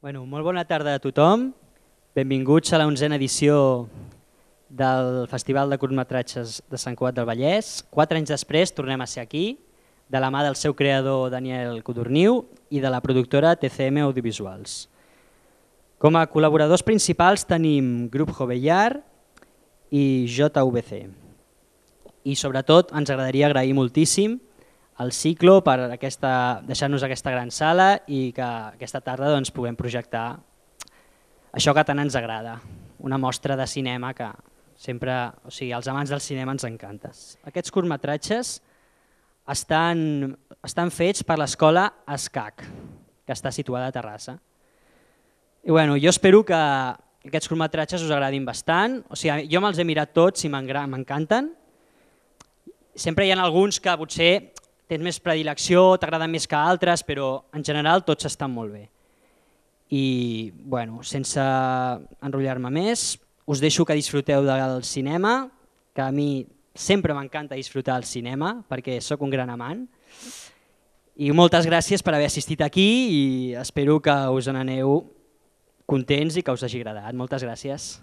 Bueno, molt bona tarda a tothom. Benvinguts a la 11a edició del Festival de Curtmetratges de Sant Cugat del Vallès. Quatre anys després tornem a ser aquí, de la mà del seu creador Daniel Codorniu i de la productora TCM Audiovisuals. Com a col·laboradors principals tenim Grup Jovellar i JVC. I sobretot ens agradaria agrair moltíssim el ciclo per deixar-nos aquesta gran sala i que aquesta tarda doncs, puguem projectar això que tant ens agrada, una mostra de cinema que sempre, o sigui, als amants del cinema ens encantes. Aquests curtmetratges estan, estan fets per l'escola Escac, que està situada a Terrassa. I bueno, jo espero que aquests curtmetratges us agradin bastant. O sigui, jo me'ls he mirat tots i m'encanten. Sempre hi ha alguns que potser tens més predilecció, t'agraden més que altres, però en general tots estan molt bé. I, bueno, sense enrotllar-me més, us deixo que disfruteu del cinema, que a mi sempre m'encanta disfrutar del cinema, perquè sóc un gran amant. I moltes gràcies per haver assistit aquí i espero que us aneu contents i que us hagi agradat. Moltes gràcies.